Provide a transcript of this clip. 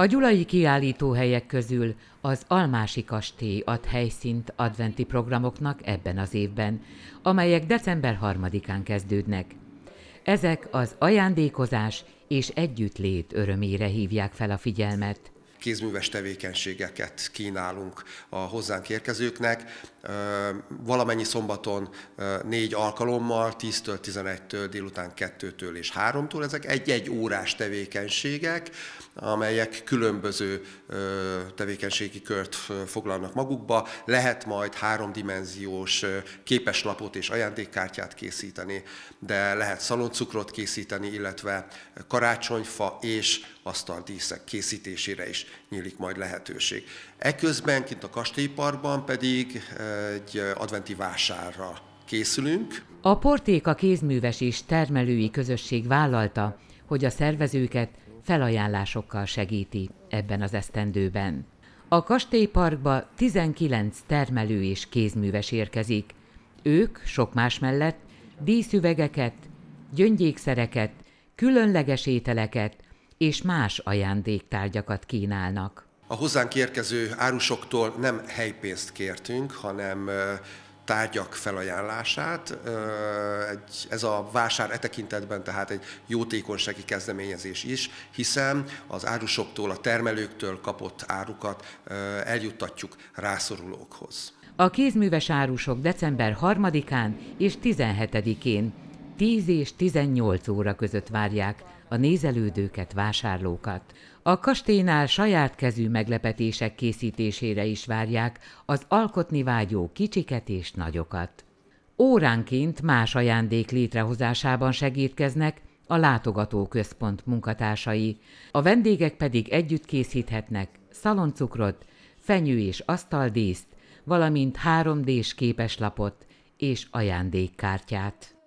A gyulai kiállítóhelyek közül az Almási Kastély ad helyszínt adventi programoknak ebben az évben, amelyek december 3-án kezdődnek. Ezek az ajándékozás és együttlét örömére hívják fel a figyelmet kézműves tevékenységeket kínálunk a hozzánk érkezőknek. Valamennyi szombaton négy alkalommal, 10-től 11-től, délután 2-től és 3-tól. Ezek egy-egy órás tevékenységek, amelyek különböző tevékenységi kört foglalnak magukba. Lehet majd háromdimenziós képeslapot és ajándékkártyát készíteni, de lehet szaloncukrot készíteni, illetve karácsonyfa és asztaldíszek készítésére is nyílik majd lehetőség. Eközben kint a kastélyparkban pedig eh, egy eh, adventi vásárra készülünk. A Portéka kézműves és termelői közösség vállalta, hogy a szervezőket felajánlásokkal segíti ebben az esztendőben. A kastélyparkba 19 termelő és kézműves érkezik. Ők sok más mellett díszüvegeket, gyöngyékszereket, különleges ételeket, és más ajándéktárgyakat kínálnak. A hozzánk érkező árusoktól nem helypénzt kértünk, hanem tárgyak felajánlását. ez a vásár e tekintetben tehát egy jótékonysági kezdeményezés is, hiszen az árusoktól, a termelőktől kapott árukat eljuttatjuk rászorulókhoz. A kézműves árusok december 3-án és 17-én 10 és 18 óra között várják a nézelődőket, vásárlókat. A kastélynál saját kezű meglepetések készítésére is várják az alkotni vágyó kicsiket és nagyokat. Óránként más ajándék létrehozásában segítkeznek a látogatóközpont munkatársai, a vendégek pedig együtt készíthetnek szaloncukrot, fenyő és asztaldíszt, valamint 3D-s képeslapot és ajándékkártyát.